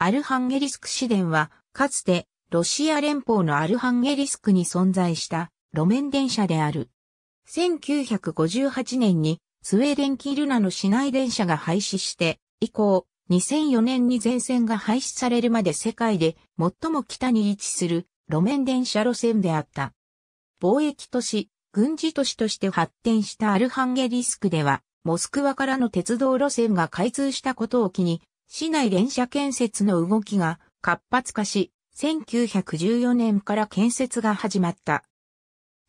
アルハンゲリスク市電は、かつて、ロシア連邦のアルハンゲリスクに存在した路面電車である。1958年にスウェーデンキルナの市内電車が廃止して、以降、2004年に全線が廃止されるまで世界で最も北に位置する路面電車路線であった。貿易都市、軍事都市として発展したアルハンゲリスクでは、モスクワからの鉄道路線が開通したことを機に、市内連射建設の動きが活発化し、1914年から建設が始まった。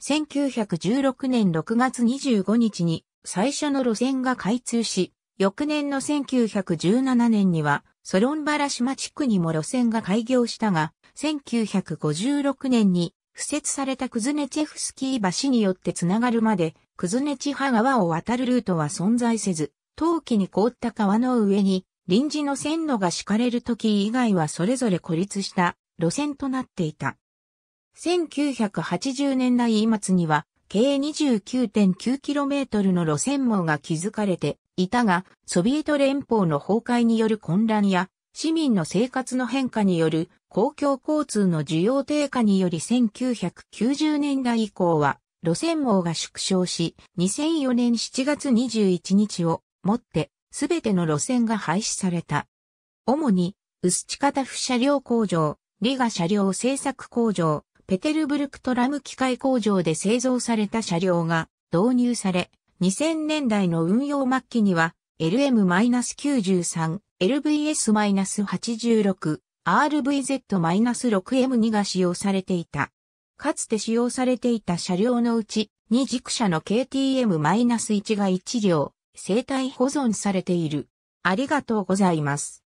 1916年6月25日に最初の路線が開通し、翌年の1917年には、ソロンバラ島地区にも路線が開業したが、1956年に、敷設されたクズネチェフスキー橋によってつながるまで、クズネチハ川を渡るルートは存在せず、陶器に凍った川の上に臨時の線路が敷かれる時以外はそれぞれ孤立した路線となっていた。1980年代末には、計 29.9km の路線網が築かれていたが、ソビエト連邦の崩壊による混乱や、市民の生活の変化による公共交通の需要低下により1990年代以降は、路線網が縮小し、2004年7月21日をもってすべての路線が廃止された。主に、薄地方府車両工場、リガ車両製作工場、ペテルブルクトラム機械工場で製造された車両が導入され、2000年代の運用末期には、LM-93、LVS-86、RVZ-6M2 が使用されていた。かつて使用されていた車両のうち、二軸車の KTM-1 が1両、生態保存されている。ありがとうございます。